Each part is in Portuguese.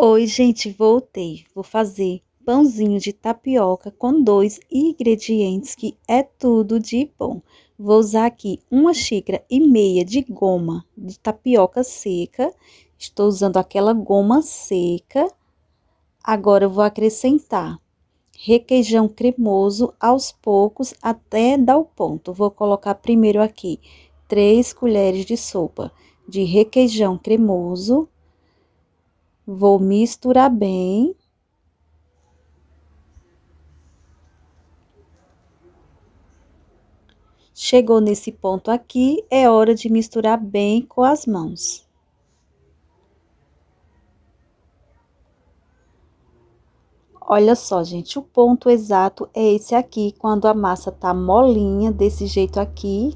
Oi, gente, voltei. Vou fazer pãozinho de tapioca com dois ingredientes que é tudo de bom. Vou usar aqui uma xícara e meia de goma de tapioca seca. Estou usando aquela goma seca. Agora vou acrescentar requeijão cremoso aos poucos até dar o ponto. Vou colocar primeiro aqui três colheres de sopa de requeijão cremoso Vou misturar bem. Chegou nesse ponto aqui, é hora de misturar bem com as mãos. Olha só, gente, o ponto exato é esse aqui, quando a massa tá molinha, desse jeito aqui.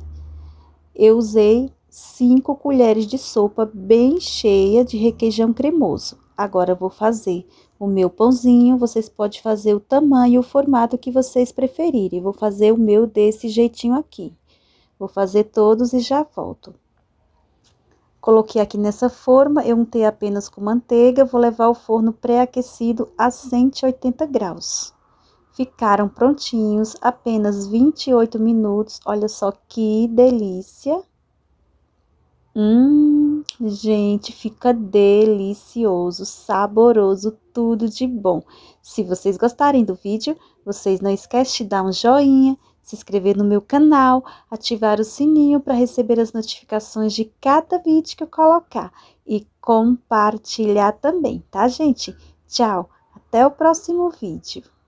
Eu usei 5 colheres de sopa bem cheia de requeijão cremoso. Agora vou fazer o meu pãozinho, vocês podem fazer o tamanho, o formato que vocês preferirem. Vou fazer o meu desse jeitinho aqui. Vou fazer todos e já volto. Coloquei aqui nessa forma, eu untei apenas com manteiga, vou levar ao forno pré-aquecido a 180 graus. Ficaram prontinhos, apenas 28 minutos, olha só que delícia! Gente, fica delicioso, saboroso, tudo de bom. Se vocês gostarem do vídeo, vocês não esquecem de dar um joinha, se inscrever no meu canal, ativar o sininho para receber as notificações de cada vídeo que eu colocar e compartilhar também, tá gente? Tchau, até o próximo vídeo.